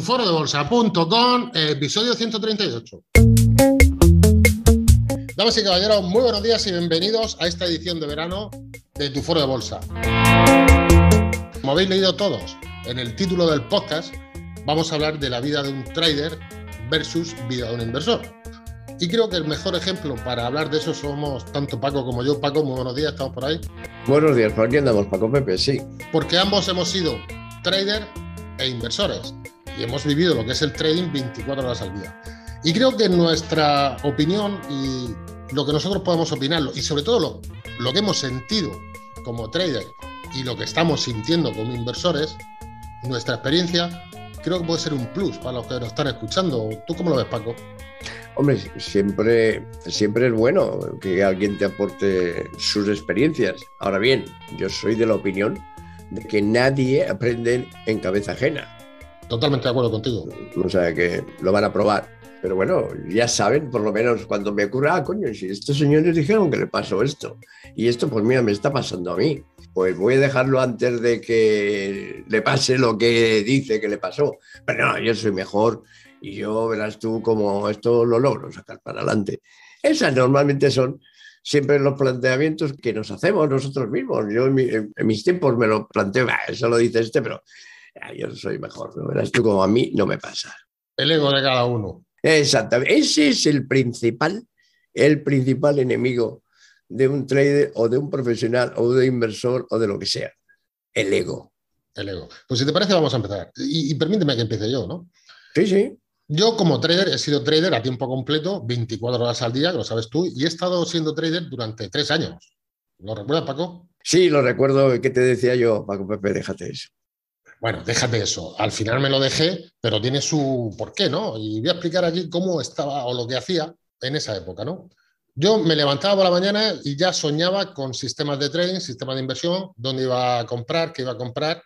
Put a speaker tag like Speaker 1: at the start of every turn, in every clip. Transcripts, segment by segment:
Speaker 1: de bolsa.com, episodio 138. Damas y caballeros, muy buenos días y bienvenidos a esta edición de verano de Tu Foro de Bolsa. Como habéis leído todos en el título del podcast, vamos a hablar de la vida de un trader versus vida de un inversor. Y creo que el mejor ejemplo para hablar de eso somos tanto Paco como yo. Paco, muy buenos días, estamos por ahí.
Speaker 2: Buenos días, ¿por aquí andamos, Paco Pepe? Sí.
Speaker 1: Porque ambos hemos sido trader e inversores y hemos vivido lo que es el trading 24 horas al día. Y creo que nuestra opinión y lo que nosotros podemos opinarlo, y sobre todo lo, lo que hemos sentido como trader y lo que estamos sintiendo como inversores, nuestra experiencia, creo que puede ser un plus para los que nos están escuchando. ¿Tú cómo lo ves, Paco?
Speaker 2: Hombre, siempre, siempre es bueno que alguien te aporte sus experiencias. Ahora bien, yo soy de la opinión de que nadie aprende en cabeza ajena totalmente de acuerdo contigo. O sea, que lo van a probar. Pero bueno, ya saben, por lo menos cuando me ocurra, ah, coño, si estos señores dijeron que le pasó esto, y esto, pues mira, me está pasando a mí. Pues voy a dejarlo antes de que le pase lo que dice que le pasó. Pero no, yo soy mejor y yo verás tú cómo esto lo logro sacar para adelante. Esas normalmente son siempre los planteamientos que nos hacemos nosotros mismos. Yo en, mis tiempos me lo planteo, eso lo dice este, pero Ah, yo soy mejor, verás tú como a mí no me pasa. El ego de cada uno. Exactamente, ese es el principal, el principal enemigo de un trader o de un profesional o de inversor o de lo que sea, el ego. El ego. Pues si te parece vamos a empezar. Y, permíteme que empiece
Speaker 1: yo, ¿no? Sí, sí. Yo como trader he sido trader a tiempo completo, 24 horas al día, que lo sabes tú, y he estado siendo trader durante tres años. ¿Lo recuerdas, Paco? Sí, lo recuerdo.
Speaker 2: ¿Qué te decía yo, Paco Pepe? Déjate eso.
Speaker 1: Bueno, déjate eso. Al
Speaker 2: final me lo dejé,
Speaker 1: pero tiene su porqué, ¿no? Y voy a explicar aquí cómo estaba o lo que hacía en esa época, ¿no? Yo me levantaba por la mañana y ya soñaba con sistemas de trading, sistemas de inversión, dónde iba a comprar, qué iba a comprar.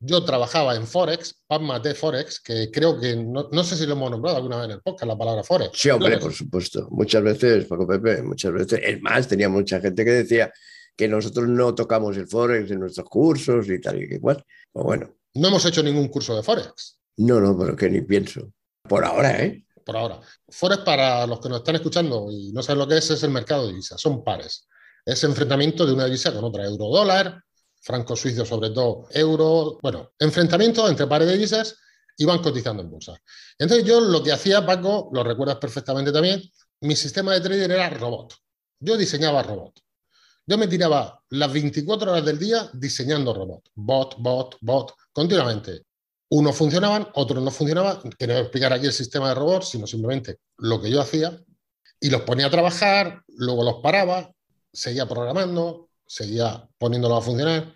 Speaker 1: Yo trabajaba en Forex, PAMA de Forex, que creo que no, sé si lo hemos nombrado alguna vez en el podcast, la palabra Forex. Sí, hombre, por
Speaker 2: supuesto. Muchas veces, Paco Pepe, muchas veces. Es más, tenía mucha gente que decía que nosotros no tocamos el Forex en nuestros cursos y tal y cual. Pues bueno, no hemos hecho ningún curso de Forex. No, no, pero que ni pienso. Por ahora, ¿eh? Por
Speaker 1: ahora. Forex, para los que nos están escuchando y no saben lo que es, es el mercado de divisas. Son pares. Es enfrentamiento de una divisa con otra, euro dólar, franco suizo sobre todo, euro. Bueno, enfrentamiento entre pares de divisas y van cotizando en bolsa. Entonces yo lo que hacía, Paco, lo recuerdas perfectamente también, mi sistema de trading era robot. Yo diseñaba robot. Yo me tiraba las 24 horas del día diseñando robots, bot, bot, bot, continuamente. Unos funcionaban, otros no funcionaban, que explicar aquí el sistema de robots, sino simplemente lo que yo hacía, y los ponía a trabajar, luego los paraba, seguía programando, seguía poniéndolos a funcionar,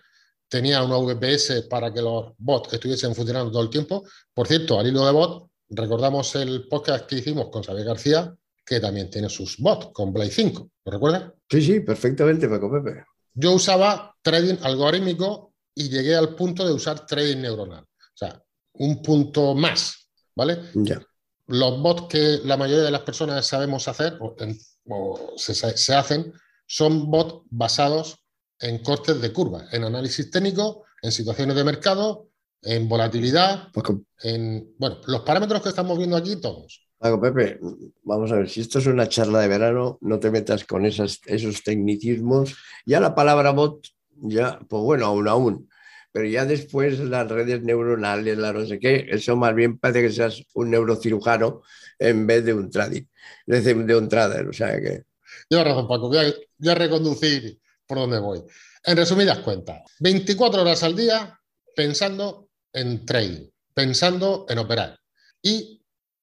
Speaker 1: tenía una VPS para que los bots estuviesen funcionando todo el tiempo. Por cierto, al hilo de bot recordamos el podcast que hicimos con Xavier García, que también tiene sus bots con Play 5. ¿Lo recuerdas? Sí, sí, perfectamente, Paco Pepe. Yo usaba trading algorítmico y llegué al punto de usar trading neuronal. O sea, un punto más, ¿vale? Ya. Los bots que la mayoría de las personas sabemos hacer o, se, hacen son bots basados en cortes de curva, en análisis técnico, en situaciones de mercado, en volatilidad, pues en bueno, los parámetros que estamos viendo aquí todos.
Speaker 2: Paco Pepe, vamos a ver, si esto es una charla de verano, no te metas con esos tecnicismos. Ya la palabra bot, ya, pues bueno, aún aún, pero ya después las redes neuronales, la no sé qué, eso más bien parece que seas un neurocirujano en vez de un de un trader, o sea que...
Speaker 1: razón, Paco, voy a, reconducir por dónde voy. En resumidas cuentas, 24 horas al día pensando en trading, pensando en operar. Y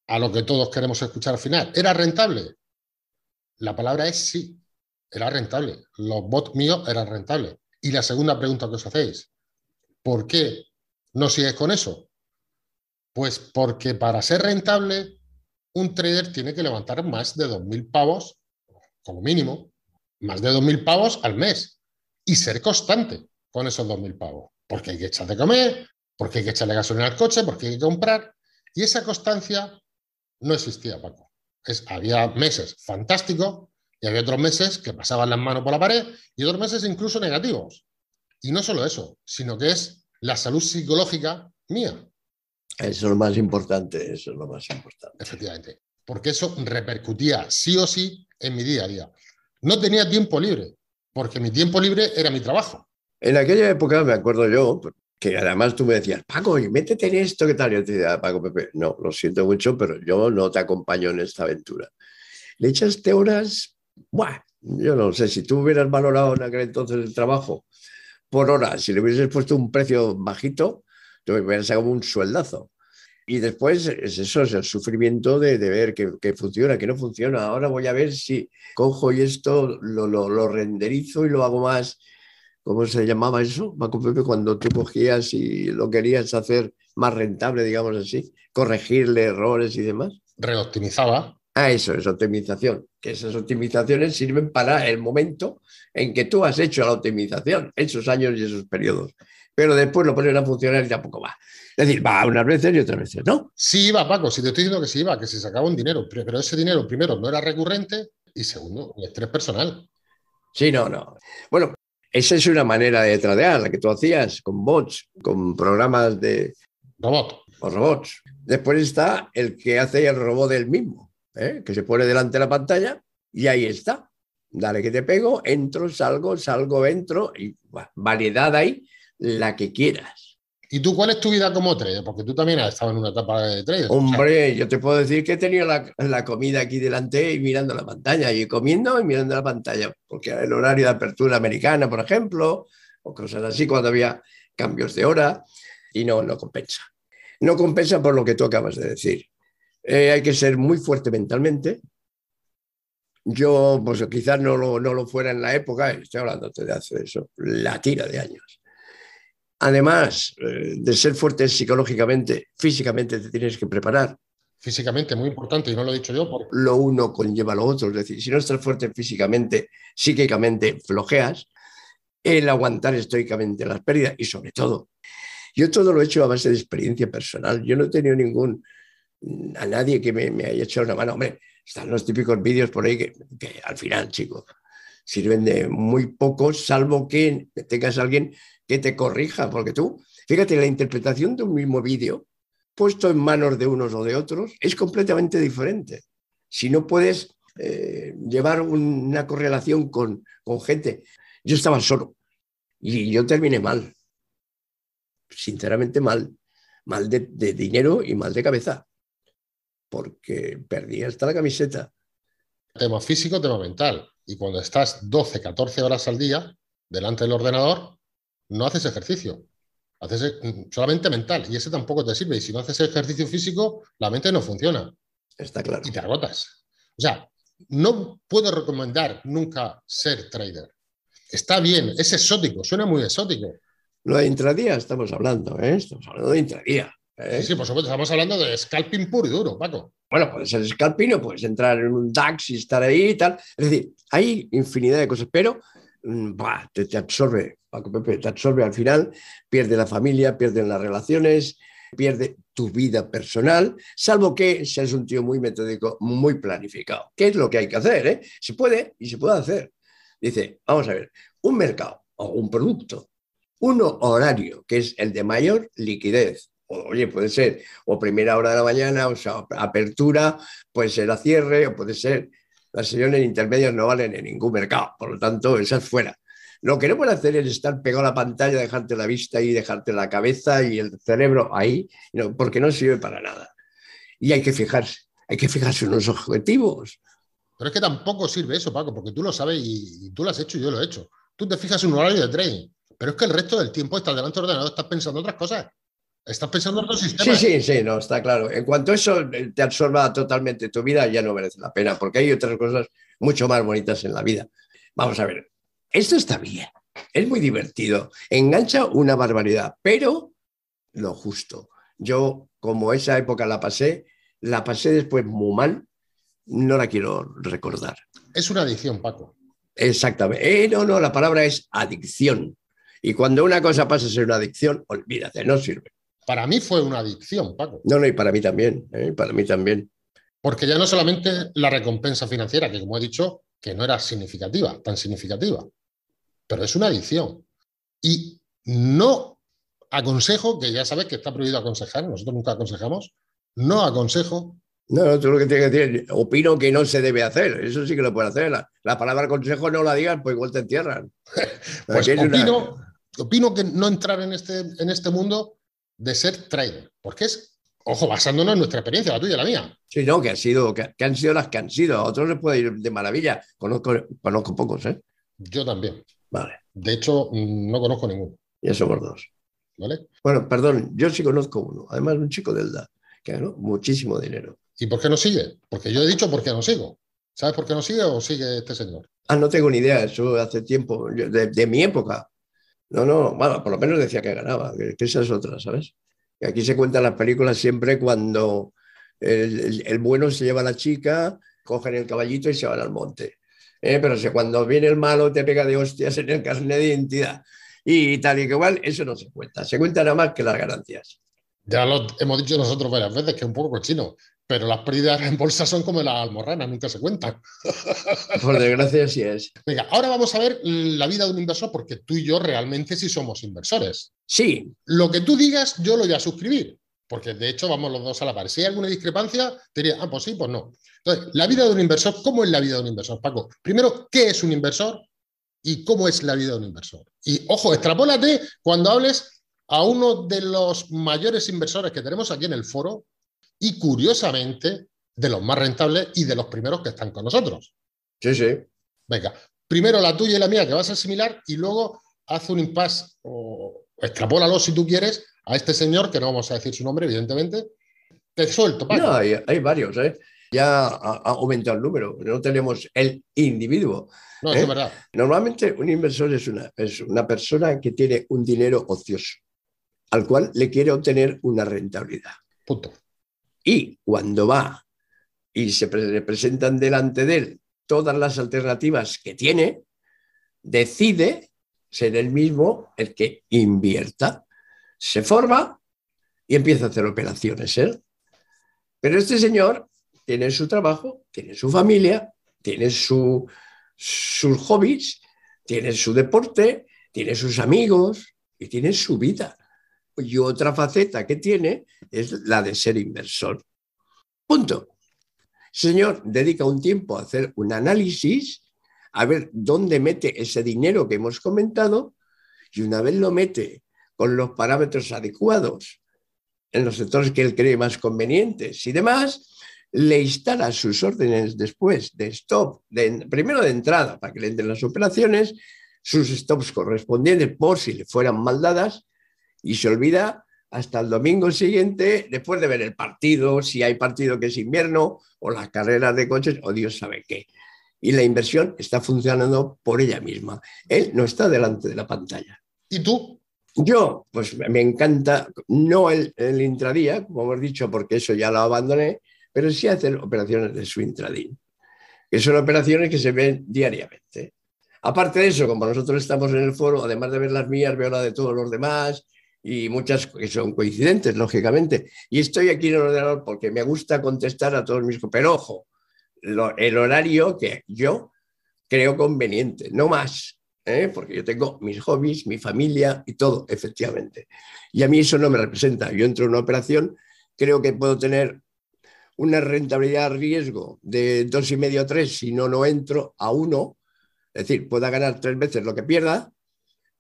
Speaker 1: a lo que todos queremos escuchar al final. ¿Era rentable? La palabra es sí, era rentable. Los bots míos eran rentables. Y la segunda pregunta que os hacéis, ¿por qué no sigues con eso? Pues porque para ser rentable, un trader tiene que levantar más de 2.000 pavos, como mínimo, más de 2.000 pavos al mes y ser constante con esos 2.000 pavos. Porque hay que echar de comer, porque hay que echarle gasolina al coche, porque hay que comprar. Y esa constancia no existía, Paco. había meses fantásticos y había otros meses que pasaban las manos por la pared y otros meses incluso negativos. Y no solo eso, sino que es la salud psicológica mía.
Speaker 2: Eso es lo más importante, eso es lo más importante.
Speaker 1: Efectivamente, porque eso repercutía sí o sí en mi
Speaker 2: día a día. No tenía tiempo libre, porque mi tiempo libre era mi trabajo. En aquella época, me acuerdo yo, que además tú me decías, Paco, y métete en esto, ¿qué tal? Y yo te decía, Paco Pepe, no, lo siento mucho, pero yo no te acompaño en esta aventura. Le echaste horas, ¡buah! Yo no sé, si tú hubieras valorado en aquel entonces el trabajo por horas, si le hubieses puesto un precio bajito, te hubieras sacado un sueldazo. Y después es eso, es el sufrimiento de, ver que, funciona, que no funciona. Ahora voy a ver si cojo y esto lo, lo renderizo y lo hago más ¿cómo se llamaba eso? Paco Pepe? cuando tú cogías y lo querías hacer más rentable, digamos así, corregirle errores y demás. Reoptimizaba. Ah, eso es optimización. Que esas optimizaciones sirven para el momento en que tú has hecho la optimización, esos años y esos periodos. Pero después lo ponen a funcionar y tampoco va. Es decir, va unas veces y otras veces, ¿no?
Speaker 1: Sí iba, Paco, si te estoy diciendo que sí iba, que se sacaba un dinero, pero ese dinero, primero, no era recurrente y segundo, el estrés personal. Sí, no, no.
Speaker 2: Bueno, esa es una manera de tradear, la que tú hacías, con bots, con programas de... Robot. robots. Después está el que hace el robot del mismo, ¿eh? que se pone delante de la pantalla y ahí está. Dale que te pego, entro, salgo, salgo, entro y variedad ahí, la que quieras. ¿Y tú cuál es tu vida como trader? Porque tú también has estado en una etapa de trader. Hombre, yo te puedo decir que he tenido la, comida aquí delante y mirando la pantalla, y comiendo y mirando la pantalla, porque el horario de apertura americana, por ejemplo, o cosas así, cuando había cambios de hora, y no, no compensa. No compensa por lo que tú acabas de decir. Eh, hay que ser muy fuerte mentalmente. Yo, pues quizás no lo, no lo fuera en la época, estoy hablando de hace eso, la tira de años Además eh, de ser fuerte psicológicamente, físicamente te tienes que preparar. Físicamente, muy importante, y no lo he dicho yo. Lo uno conlleva lo otro, es decir, si no estás fuerte físicamente, psíquicamente flojeas, el aguantar estoicamente las pérdidas y sobre todo, yo todo lo he hecho a base de experiencia personal, yo no he tenido ningún, a nadie que me, haya echado una mano, hombre, están los típicos vídeos por ahí que al final, chicos, sirven de muy poco, salvo que tengas a alguien que te corrija, porque tú, fíjate, la interpretación de un mismo vídeo, puesto en manos de unos o de otros, es completamente diferente. Si no puedes eh, llevar una correlación con, gente, yo estaba solo y yo terminé mal, sinceramente mal, mal de, de dinero y mal de cabeza, porque perdí hasta la camiseta. Tema físico, tema
Speaker 1: mental. Y cuando estás 12, 14 horas al día delante del ordenador, no haces ejercicio. Haces eh, solamente mental. Y ese tampoco te sirve. Y si no haces ejercicio físico, la mente no funciona. Está claro. Y te agotas. O sea, no puedo recomendar nunca ser trader. Está bien, es exótico, suena muy exótico.
Speaker 2: Lo de intradía estamos hablando, ¿eh? Estamos hablando de intradía. Sí, por supuesto, estamos hablando de scalping puro y duro, Paco. Bueno, puede ser scalping o puedes entrar en un DAX y estar ahí y tal. Es decir, hay infinidad de cosas, pero mm, te, absorbe, Paco Pepe, te absorbe al final, pierde la familia, pierden las relaciones, pierde tu vida personal, salvo que seas un tío muy metódico, muy planificado. ¿Qué es lo que hay que hacer? Eh? Se puede y se puede hacer. Dice, vamos a ver, un mercado o un producto, uno horario, que es el de mayor liquidez, oye, puede ser o primera hora de la mañana, o sea, apertura, puede ser a cierre, o puede ser las sesiones intermedias no valen en ningún mercado, por lo tanto, esas fuera. Lo que no puede hacer es estar pegado a la pantalla, dejarte la vista y dejarte la cabeza y el cerebro ahí, porque no sirve para nada. Y hay que fijarse, hay que fijarse en unos objetivos.
Speaker 1: Pero es que tampoco sirve eso, Paco, porque tú lo sabes y, tú lo has hecho y yo lo he hecho. Tú te fijas en un horario de trading, pero es que el resto del tiempo estás delante ordenado estás pensando otras cosas. Estás pensando en los Sí,
Speaker 2: sí, sí, no, está claro. En cuanto eso eh, te absorba totalmente tu vida, ya no merece la pena, porque hay otras cosas mucho más bonitas en la vida. Vamos a ver, esto está bien, es muy divertido, engancha una barbaridad, pero lo justo. Yo, como esa época la pasé, la pasé después muy mal, no la quiero recordar. Es una adicción, Paco. Exactamente. Eh, no, no, la palabra es adicción. Y cuando una cosa pasa a ser una adicción, olvídate, no sirve. Para mí fue una adicción, Paco. No, no, y para mí también, ¿eh? para mí también.
Speaker 1: Porque ya no solamente la recompensa financiera, que como he dicho, que no era significativa, tan significativa, pero es una adicción. Y no aconsejo, que ya sabes que está prohibido aconsejar, nosotros nunca aconsejamos,
Speaker 2: no aconsejo. No, tú lo que tienes que decir, opino que no se debe hacer, eso sí que lo puede hacer. La, palabra consejo no la digas, pues igual te entierran. pues opino, opino, que
Speaker 1: no entrar en este, en este mundo de ser trader, porque es, ojo, basándonos en
Speaker 2: nuestra experiencia, la tuya y la mía. Sí, no, que, ha sido, que, han sido las que han sido, a otros les puede ir de maravilla, conozco, conozco pocos, ¿eh? Yo también. Vale. De hecho, mm, no conozco ninguno. Y eso somos dos. ¿Vale? Bueno, perdón, yo sí conozco uno, además un chico del DA, que ganó muchísimo dinero. ¿Y por qué no sigue? Porque yo he dicho por qué no sigo. ¿Sabes por qué no sigue o sigue este señor? Ah, no tengo ni idea, eso hace tiempo, de, de mi época. No, no, bueno, por lo menos decía que ganaba, que esa es otra, ¿sabes? aquí se cuentan las películas siempre cuando el, bueno se lleva a la chica, cogen el caballito y se van al monte. ¿eh? pero cuando viene el malo te pega de hostias en el carnet de identidad y tal y que igual, eso no se cuenta. Se cuenta nada más que las ganancias.
Speaker 1: Ya lo hemos dicho nosotros varias veces, que es un poco cochino pero las pérdidas en bolsa son como las almorranas, nunca se cuentan.
Speaker 2: Por
Speaker 1: desgracia, sí es. Venga, ahora vamos a ver la vida de un inversor, porque tú y yo realmente sí somos inversores. Sí. Lo que tú digas, yo lo voy a suscribir, porque de hecho vamos los dos a la par. Si hay alguna discrepancia, diría, ah, pues sí, pues no. Entonces, la vida de un inversor, ¿cómo es la vida de un inversor, Paco? Primero, ¿qué es un inversor? ¿Y cómo es la vida de un inversor? Y ojo, extrapólate cuando hables a uno de los mayores inversores que tenemos aquí en el foro, y curiosamente de los más rentables y de los primeros que están con nosotros. Sí, sí. Venga, primero la tuya y la mía que vas a asimilar, y luego haz un impasse o extrapólalo si tú quieres a este señor, que no vamos a decir su nombre, evidentemente. Te
Speaker 2: suelto, No, hay, varios, ¿eh? ya ha aumentado el número, no tenemos el individuo. No, es ¿eh? verdad. Normalmente un inversor es una, es una persona que tiene un dinero ocioso, al cual le quiere obtener una rentabilidad. Punto. Y cuando va y se presentan delante de él todas las alternativas que tiene, decide ser el mismo el que invierta. Se forma y empieza a hacer operaciones. Pero este señor tiene su trabajo, tiene su familia, tiene su, sus hobbies, tiene su deporte, tiene sus amigos y tiene su vida y otra faceta que tiene es la de ser inversor. Punto. Señor, dedica un tiempo a hacer un análisis, a ver dónde mete ese dinero que hemos comentado y una vez lo mete con los parámetros adecuados en los sectores que él cree más convenientes y demás, le instala sus órdenes después de stop, primero de entrada para que le entren las operaciones, sus stops correspondientes por si le fueran mal dadas y se olvida hasta el domingo siguiente, después de ver el partido, si hay partido que es invierno, o las carreras de coches, o Dios sabe qué. Y la inversión está funcionando por ella misma. Él no está delante de la pantalla. ¿Y tú? Yo, pues me encanta, no el, intradía, como hemos dicho, porque eso ya lo abandoné, pero sí hacer operaciones de su intradía, que son operaciones que se ven diariamente. Aparte de eso, como nosotros estamos en el foro, además de ver las mías, veo la de todos los demás, y muchas que son coincidentes, lógicamente. Y estoy aquí en el ordenador porque me gusta contestar a todos mis... Pero ojo, el horario que yo creo conveniente, no más, ¿eh? porque yo tengo mis hobbies, mi familia y todo, efectivamente. Y a mí eso no me representa. Yo entro en una operación, creo que puedo tener una rentabilidad a riesgo de dos y medio a tres, si no, no entro a uno. Es decir, pueda ganar tres veces lo que pierda,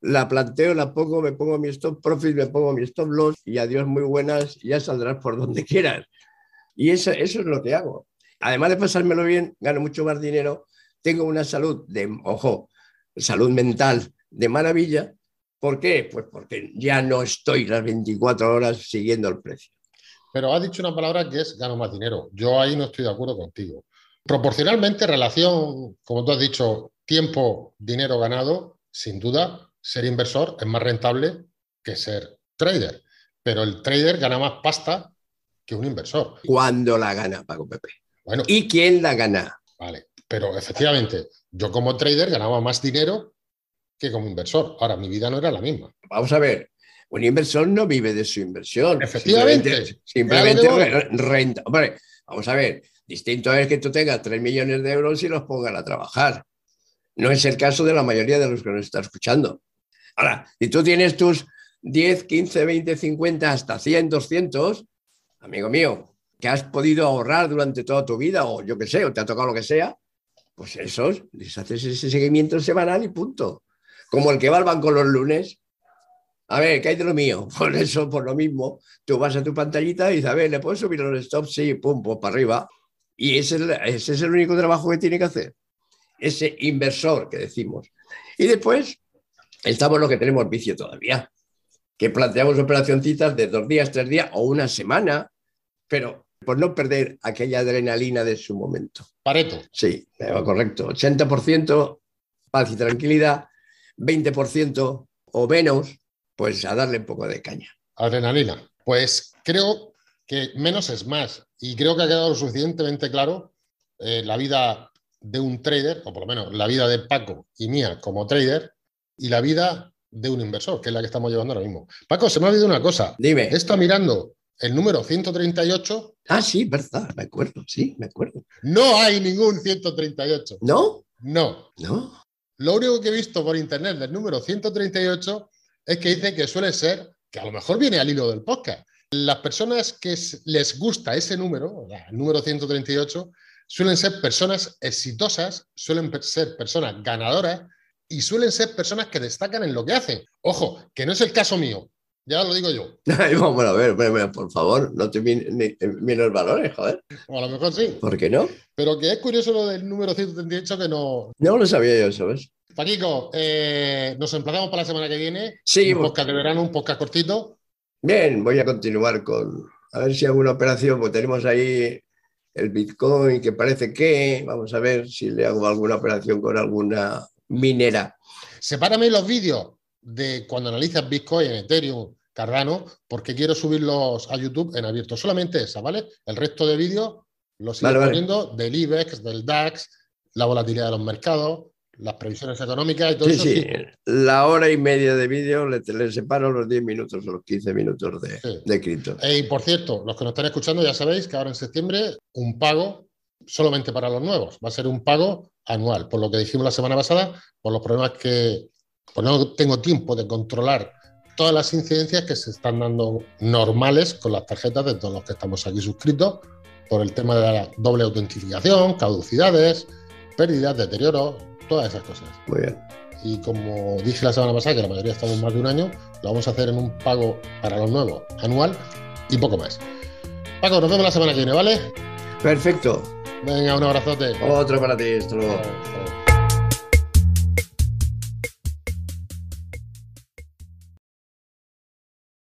Speaker 2: la planteo, la pongo, me pongo mi stop profit, me pongo mi stop loss y adiós muy buenas, ya saldrás por donde quieras. Y eso, es lo que hago. Además de pasármelo bien, gano mucho más dinero, tengo una salud de, ojo, salud mental de maravilla. ¿Por qué? Pues porque ya no estoy las 24 horas siguiendo el precio.
Speaker 1: Pero has dicho una palabra que es gano más dinero. Yo ahí no estoy de acuerdo contigo. Proporcionalmente, relación, como tú has dicho, tiempo, dinero ganado, sin duda, ser inversor es más rentable que ser trader, pero el trader gana más pasta que un inversor. ¿Cuándo la gana, Paco Pepe? Bueno, ¿Y quién la gana? Vale, pero efectivamente, yo como trader ganaba más dinero que como inversor. Ahora, mi vida no era la misma. Vamos a
Speaker 2: ver, un inversor no vive de su inversión. Efectivamente. Simplemente, renta. Hombre, vamos a ver, distinto es que tú tengas 3 millones de euros y los pongas a trabajar. No es el caso de la mayoría de los que nos están escuchando. Ahora, si tú tienes tus 10, 15, 20, 50, hasta 100, 200, amigo mío, que has podido ahorrar durante toda tu vida, o yo qué sé, o te ha tocado lo que sea, pues esos, les haces ese seguimiento semanal y punto. Como el que va al banco los lunes. A ver, ¿qué hay de lo mío? Por eso, por lo mismo, tú vas a tu pantallita y dices, a ver, ¿le puedo subir los stops? Sí, pum, pues para arriba. Y ese es, ese es el único trabajo que tiene que hacer. Ese inversor que decimos. Y después, estamos los que tenemos vicio todavía, que planteamos operacioncitas de dos días, tres días o una semana, pero por no perder aquella adrenalina de su momento. Pareto. Sí, eh, correcto. 80% paz y tranquilidad, 20% o menos, pues a darle un poco de caña.
Speaker 1: Adrenalina.
Speaker 2: Pues creo
Speaker 1: que menos es más y creo que ha quedado suficientemente claro eh, la vida de un trader, o por lo menos la vida de Paco y mía como trader, y la vida de un inversor, que es la que estamos llevando ahora mismo. Paco, se me ha olvidado una cosa. Dime. Está mirando el número 138. Ah, sí, verdad, me acuerdo, sí, me acuerdo. No hay ningún 138. ¿No? No. No. Lo único que he visto por internet del número 138 es que dice que suele ser, que a lo mejor viene al hilo del podcast. Las personas que les gusta ese número, el número 138, suelen ser personas exitosas, suelen ser personas ganadoras, y suelen ser personas que destacan en lo que hacen. Ojo, que no es el caso mío, ya lo digo
Speaker 2: yo. bueno, a ver, por favor, no te eh, menos valores, joder.
Speaker 1: a lo mejor sí. ¿Por qué no? Pero que es curioso lo del número 138 que no...
Speaker 2: No lo sabía yo, ¿sabes?
Speaker 1: Paquico, eh, nos emplazamos para la semana que viene. Sí. Un podcast de verano, un
Speaker 2: podcast cortito. Bien, voy a continuar con... A ver si alguna operación, porque tenemos ahí el Bitcoin que parece que... Vamos a ver si le hago alguna operación con alguna minera.
Speaker 1: Sepárame los vídeos de cuando analizas Bitcoin, Ethereum, Cardano, porque quiero subirlos a YouTube en abierto. Solamente esa, ¿vale? El resto de vídeos los sigo viendo del IBEX, del DAX, la volatilidad de los mercados, las previsiones económicas y todo eso. Sí, sí,
Speaker 2: la hora y media de vídeo le, separo los 10 minutos o los 15 minutos de, de cripto.
Speaker 1: Y por cierto, los que nos están escuchando ya sabéis que ahora en septiembre un pago solamente para los nuevos, va a ser un pago anual, por lo que dijimos la semana pasada, por los problemas que pues no tengo tiempo de controlar todas las incidencias que se están dando normales con las tarjetas de todos los que estamos aquí suscritos por el tema de la doble autentificación, caducidades, pérdidas, deterioro, todas esas cosas. Muy bien. Y como dije la semana pasada, que la mayoría estamos más de un año, lo vamos a hacer en un pago para los nuevos anual y poco más. Paco, nos vemos la semana que viene, ¿vale? Perfecto. Venga, un abrazote. Otro para
Speaker 2: ti, esto